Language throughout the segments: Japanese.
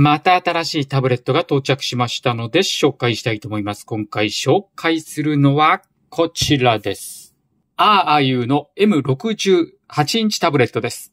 また新しいタブレットが到着しましたので紹介したいと思います。今回紹介するのはこちらです。r い u の M68 インチタブレットです。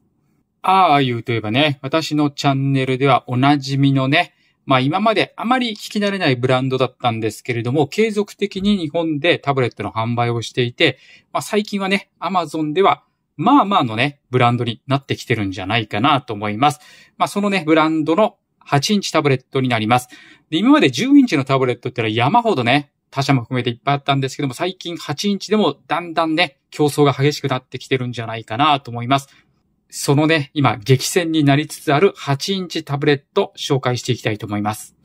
r い u といえばね、私のチャンネルではおなじみのね、まあ今まであまり聞き慣れないブランドだったんですけれども、継続的に日本でタブレットの販売をしていて、まあ最近はね、Amazon ではまあまあのね、ブランドになってきてるんじゃないかなと思います。まあそのね、ブランドの8インチタブレットになります。で、今まで10インチのタブレットってのは山ほどね、他社も含めていっぱいあったんですけども、最近8インチでもだんだんね、競争が激しくなってきてるんじゃないかなと思います。そのね、今激戦になりつつある8インチタブレット紹介していきたいと思います。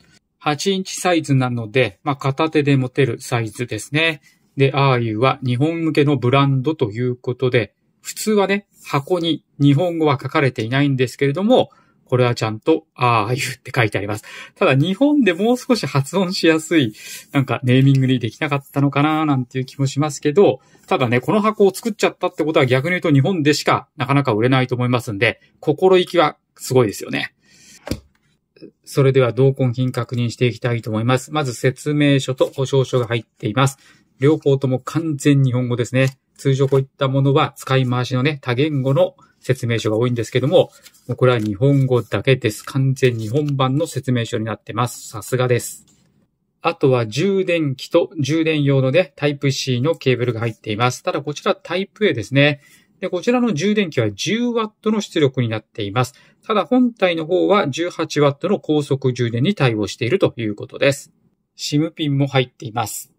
8インチサイズなので、まあ、片手で持てるサイズですね。で、あーいうは日本向けのブランドということで、普通はね、箱に日本語は書かれていないんですけれども、これはちゃんと、ああいうって書いてあります。ただ日本でもう少し発音しやすい、なんかネーミングにできなかったのかななんていう気もしますけど、ただね、この箱を作っちゃったってことは逆に言うと日本でしかなかなか売れないと思いますんで、心意気はすごいですよね。それでは同梱品確認していきたいと思います。まず説明書と保証書が入っています。両方とも完全日本語ですね。通常こういったものは使い回しのね、多言語の説明書が多いんですけども、もうこれは日本語だけです。完全日本版の説明書になってます。さすがです。あとは充電器と充電用のね、タイプ C のケーブルが入っています。ただこちらタイプ A ですね。で、こちらの充電器は 10W の出力になっています。ただ本体の方は 18W の高速充電に対応しているということです。SIM ピンも入っています。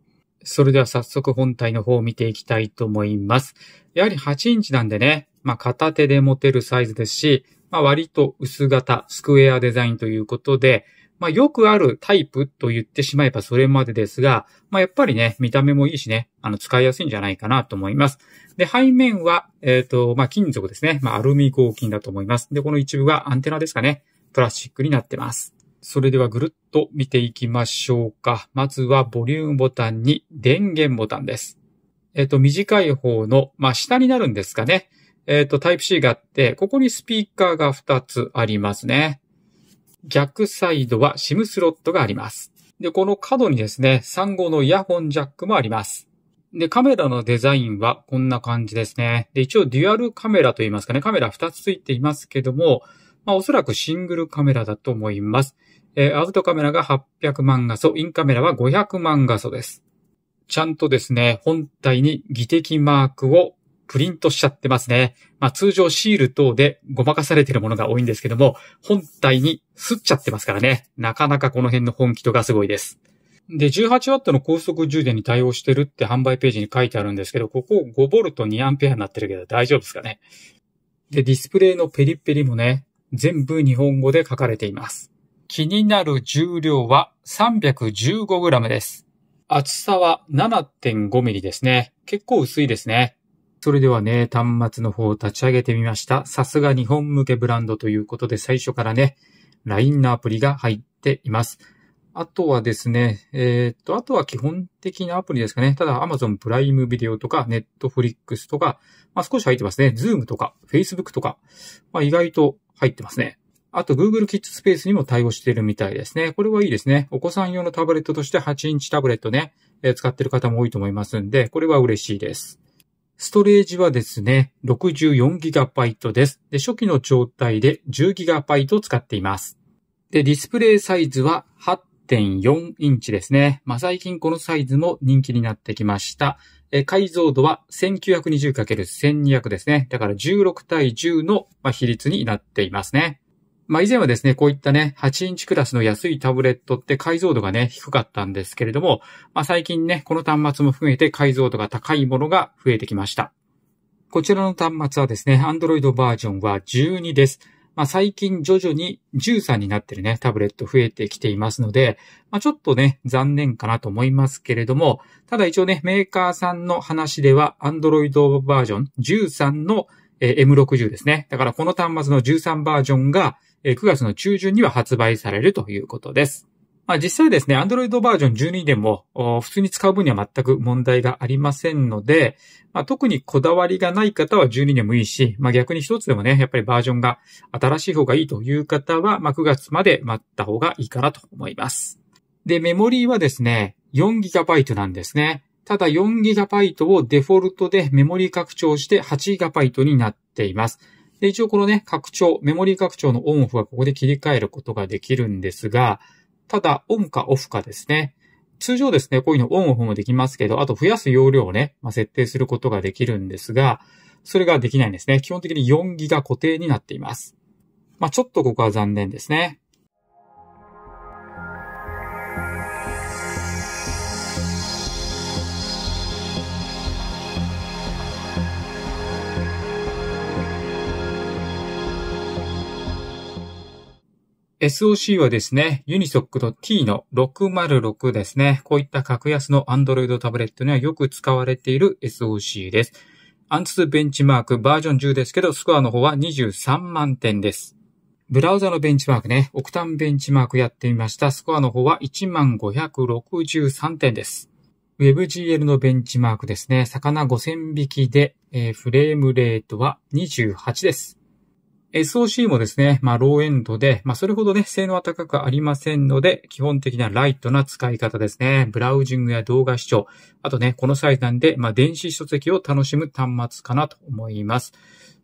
それでは早速本体の方を見ていきたいと思います。やはり8インチなんでね、まあ片手で持てるサイズですし、まあ割と薄型、スクエアデザインということで、まあよくあるタイプと言ってしまえばそれまでですが、まあやっぱりね、見た目もいいしね、あの使いやすいんじゃないかなと思います。で、背面は、えっ、ー、と、まあ金属ですね。まあアルミ合金だと思います。で、この一部がアンテナですかね。プラスチックになってます。それではぐるっと見ていきましょうか。まずはボリュームボタンに電源ボタンです。えっ、ー、と、短い方の、まあ、下になるんですかね。えっ、ー、と、Type-C があって、ここにスピーカーが2つありますね。逆サイドは SIM スロットがあります。で、この角にですね、3号のイヤホンジャックもあります。で、カメラのデザインはこんな感じですね。で、一応デュアルカメラと言いますかね、カメラ2つついていますけども、まあおそらくシングルカメラだと思います。えー、アウトカメラが800万画素、インカメラは500万画素です。ちゃんとですね、本体に技的マークをプリントしちゃってますね。まあ、通常シール等でごまかされてるものが多いんですけども、本体に吸っちゃってますからね。なかなかこの辺の本気度がすごいです。で、18W の高速充電に対応してるって販売ページに書いてあるんですけど、ここ 5V2A になってるけど大丈夫ですかね。で、ディスプレイのペリペリもね、全部日本語で書かれています。気になる重量は 315g です。厚さは 7.5mm ですね。結構薄いですね。それではね、端末の方を立ち上げてみました。さすが日本向けブランドということで最初からね、LINE のアプリが入っています。あとはですね、えー、っと、あとは基本的なアプリですかね。ただ Amazon プライムビデオとか Netflix とか、まあ少し入ってますね。Zoom とか Facebook とか、まあ意外と入ってますね。あと Google Kids Space にも対応しているみたいですね。これはいいですね。お子さん用のタブレットとして8インチタブレットね、え使ってる方も多いと思いますんで、これは嬉しいです。ストレージはですね、64GB です。で初期の状態で 10GB を使っています。で、ディスプレイサイズは8.4インチですね。まあ、最近このサイズも人気になってきました。え解像度は 1920×1200 ですね。だから16対10の比率になっていますね。まあ以前はですね、こういったね、8インチクラスの安いタブレットって解像度がね、低かったんですけれども、まあ最近ね、この端末も含めて解像度が高いものが増えてきました。こちらの端末はですね、Android バージョンは12です。まあ、最近徐々に13になってるね、タブレット増えてきていますので、まあ、ちょっとね、残念かなと思いますけれども、ただ一応ね、メーカーさんの話では、Android バージョン13の M60 ですね。だからこの端末の13バージョンが9月の中旬には発売されるということです。まあ、実際ですね、Android バージョン12でも、普通に使う分には全く問題がありませんので、まあ、特にこだわりがない方は12でもいいし、まあ、逆に一つでもね、やっぱりバージョンが新しい方がいいという方は、まあ、9月まで待った方がいいかなと思います。で、メモリーはですね、4GB なんですね。ただ 4GB をデフォルトでメモリー拡張して 8GB になっています。で、一応このね、拡張、メモリー拡張のオンオフはここで切り替えることができるんですが、ただ、オンかオフかですね。通常ですね、こういうのオンオフもできますけど、あと増やす容量をね、まあ、設定することができるんですが、それができないんですね。基本的に4ギガ固定になっています。まあ、ちょっとここは残念ですね。SOC はですね、ユニソックの T の606ですね。こういった格安の Android タブレットにはよく使われている SOC です。アンツベンチマークバージョン10ですけど、スコアの方は23万点です。ブラウザのベンチマークね、オクタンベンチマークやってみました。スコアの方は1563点です。WebGL のベンチマークですね、魚5000匹で、えー、フレームレートは28です。SOC もですね、まあ、ローエンドで、まあ、それほどね、性能は高くありませんので、基本的なライトな使い方ですね。ブラウジングや動画視聴、あとね、このサイズなんで、まあ、電子書籍を楽しむ端末かなと思います。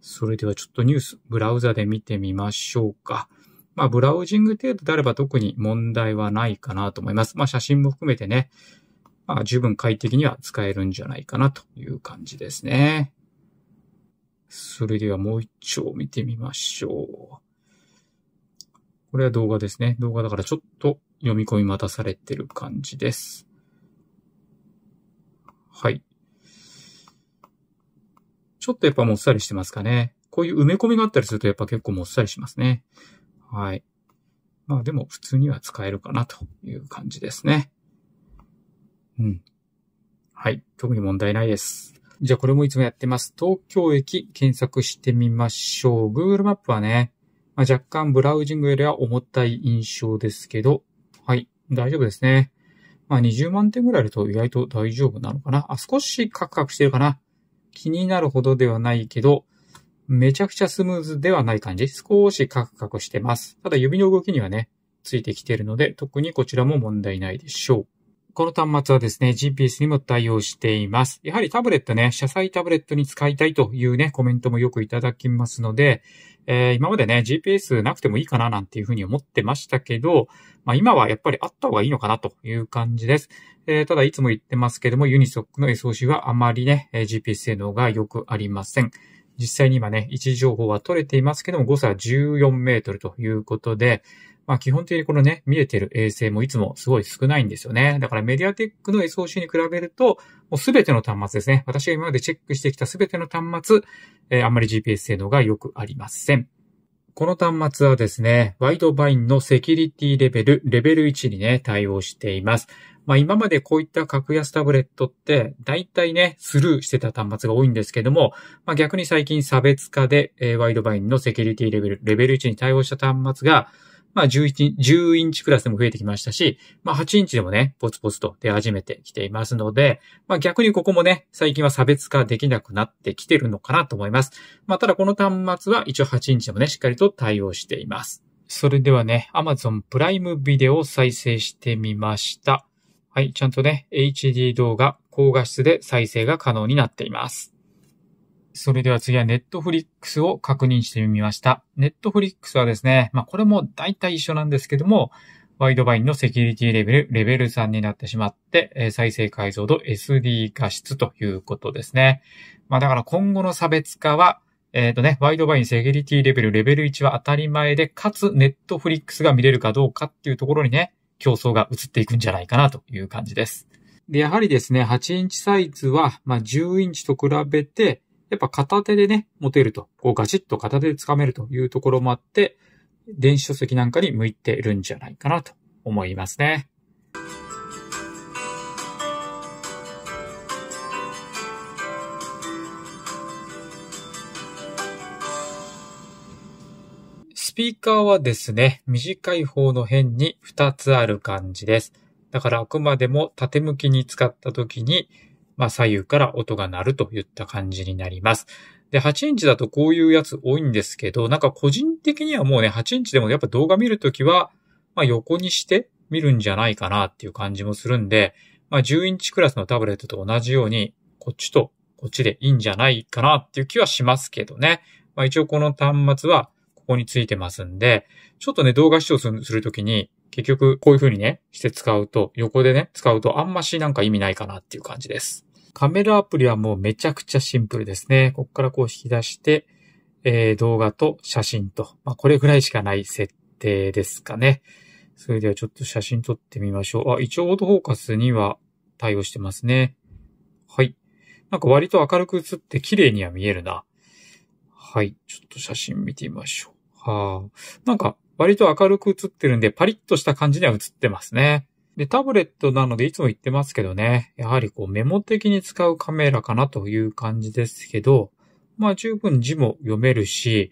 それではちょっとニュース、ブラウザで見てみましょうか。まあ、ブラウジング程度であれば特に問題はないかなと思います。まあ、写真も含めてね、まあ、十分快適には使えるんじゃないかなという感じですね。それではもう一丁見てみましょう。これは動画ですね。動画だからちょっと読み込み待たされてる感じです。はい。ちょっとやっぱもっさりしてますかね。こういう埋め込みがあったりするとやっぱ結構もっさりしますね。はい。まあでも普通には使えるかなという感じですね。うん。はい。特に問題ないです。じゃあこれもいつもやってます。東京駅検索してみましょう。Google マップはね、まあ、若干ブラウジングよりは重たい印象ですけど、はい、大丈夫ですね。まあ20万点ぐらいあると意外と大丈夫なのかな。あ、少しカクカクしてるかな。気になるほどではないけど、めちゃくちゃスムーズではない感じ。少しカクカクしてます。ただ指の動きにはね、ついてきてるので、特にこちらも問題ないでしょう。この端末はですね、GPS にも対応しています。やはりタブレットね、車載タブレットに使いたいというね、コメントもよくいただきますので、えー、今までね、GPS なくてもいいかななんていうふうに思ってましたけど、まあ今はやっぱりあった方がいいのかなという感じです。えー、ただいつも言ってますけども、ユニソックの SOC はあまりね、GPS 性能が良くありません。実際に今ね、位置情報は取れていますけども、誤差14メートルということで、まあ基本的にこのね、見えてる衛星もいつもすごい少ないんですよね。だからメディアテックの SOC に比べると、もうすべての端末ですね。私が今までチェックしてきたすべての端末、えー、あんまり GPS 性能が良くありません。この端末はですね、ワイドバインのセキュリティレベル、レベル1にね、対応しています。まあ今までこういった格安タブレットって、大体ね、スルーしてた端末が多いんですけども、まあ逆に最近差別化で、えー、ワイドバインのセキュリティレベル、レベル1に対応した端末が、まあ11、10インチクラスでも増えてきましたし、まあ8インチでもね、ポツポツと出始めてきていますので、まあ逆にここもね、最近は差別化できなくなってきてるのかなと思います。まあただこの端末は一応8インチでもね、しっかりと対応しています。それではね、Amazon プライムビデオを再生してみました。はい、ちゃんとね、HD 動画、高画質で再生が可能になっています。それでは次はネットフリックスを確認してみました。ネットフリックスはですね、まあこれも大体一緒なんですけども、ワイドバインのセキュリティレベル、レベル3になってしまって、再生解像度 SD 画質ということですね。まあだから今後の差別化は、えっ、ー、とね、ワイドバインセキュリティレベル、レベル1は当たり前で、かつネットフリックスが見れるかどうかっていうところにね、競争が移っていくんじゃないかなという感じです。で、やはりですね、8インチサイズは、まあ、10インチと比べて、やっぱ片手でね、持てると。こうガチッと片手で掴めるというところもあって、電子書籍なんかに向いてるんじゃないかなと思いますね。スピーカーはですね、短い方の辺に2つある感じです。だからあくまでも縦向きに使った時に、まあ、左右から音が鳴るといった感じになります。で、8インチだとこういうやつ多いんですけど、なんか個人的にはもうね、8インチでもやっぱ動画見るときは、まあ、横にして見るんじゃないかなっていう感じもするんで、まあ、10インチクラスのタブレットと同じように、こっちとこっちでいいんじゃないかなっていう気はしますけどね。まあ、一応この端末はここについてますんで、ちょっとね、動画視聴するときに、結局こういう風にね、して使うと、横でね、使うとあんましなんか意味ないかなっていう感じです。カメラアプリはもうめちゃくちゃシンプルですね。ここからこう引き出して、えー、動画と写真と、まあ、これぐらいしかない設定ですかね。それではちょっと写真撮ってみましょう。あ、一応オートフォーカスには対応してますね。はい。なんか割と明るく映って綺麗には見えるな。はい。ちょっと写真見てみましょう。はあ。なんか割と明るく映ってるんで、パリッとした感じには映ってますね。で、タブレットなのでいつも言ってますけどね、やはりこうメモ的に使うカメラかなという感じですけど、まあ十分字も読めるし、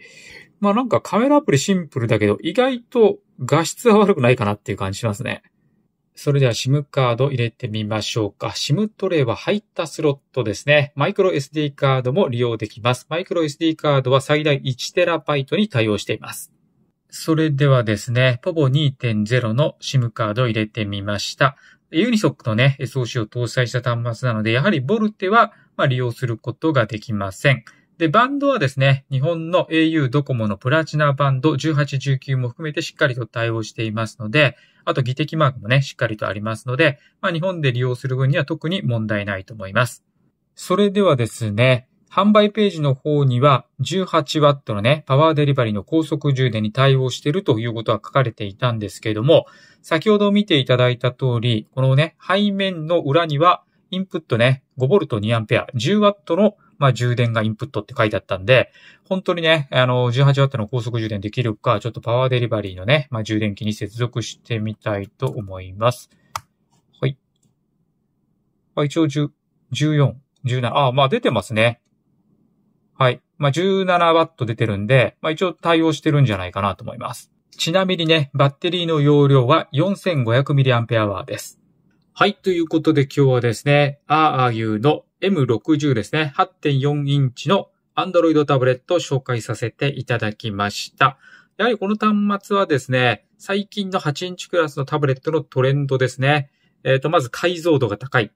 まあなんかカメラアプリシンプルだけど意外と画質は悪くないかなっていう感じしますね。それでは SIM カード入れてみましょうか。SIM トレイは入ったスロットですね。マイクロ SD カードも利用できます。マイクロ SD カードは最大 1TB に対応しています。それではですね、ポボ2.0の SIM カードを入れてみました。ユニソックのね、SOC を搭載した端末なので、やはりボルテは、ま利用することができません。で、バンドはですね、日本の au ドコモのプラチナバンド18、19も含めてしっかりと対応していますので、あと技的マークもね、しっかりとありますので、まあ、日本で利用する分には特に問題ないと思います。それではですね、販売ページの方には 18W のね、パワーデリバリーの高速充電に対応しているということは書かれていたんですけれども、先ほど見ていただいた通り、このね、背面の裏にはインプットね、5V2A、10W のまあ、充電がインプットって書いてあったんで、本当にね、あの、18W の高速充電できるか、ちょっとパワーデリバリーのね、まあ、充電器に接続してみたいと思います。はい。あ、一応10、14、17、あ、まあ出てますね。はい。まあ、17W 出てるんで、まあ、一応対応してるんじゃないかなと思います。ちなみにね、バッテリーの容量は 4500mAh です。はい。ということで今日はですね、RRU の M60 ですね、8.4インチの Android タブレットを紹介させていただきました。やはりこの端末はですね、最近の8インチクラスのタブレットのトレンドですね。えっ、ー、と、まず解像度が高い。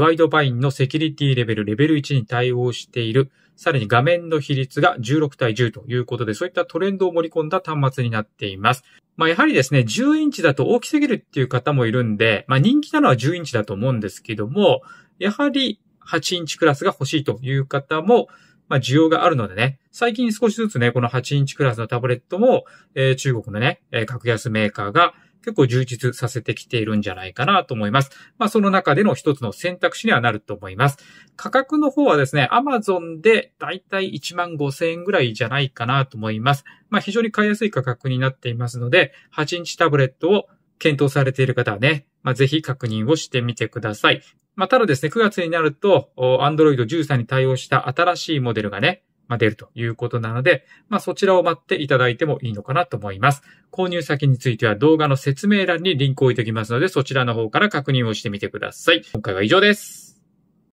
ワイドバインのセキュリティレベル、レベル1に対応している。さらに画面の比率が16対10ということで、そういったトレンドを盛り込んだ端末になっています。まあ、やはりですね、10インチだと大きすぎるっていう方もいるんで、まあ、人気なのは10インチだと思うんですけども、やはり8インチクラスが欲しいという方も、まあ、需要があるのでね、最近少しずつね、この8インチクラスのタブレットも、えー、中国のね、えー、格安メーカーが、結構充実させてきているんじゃないかなと思います。まあ、その中での一つの選択肢にはなると思います。価格の方はですね、アマゾンでだいたい1万5千円ぐらいじゃないかなと思います。まあ、非常に買いやすい価格になっていますので、8インチタブレットを検討されている方はね、まあ、ぜひ確認をしてみてください。まあ、ただですね、9月になると、Android 13に対応した新しいモデルがね、ま出るということなので、まあ、そちらを待っていただいてもいいのかなと思います。購入先については動画の説明欄にリンクを置いておきますので、そちらの方から確認をしてみてください。今回は以上です。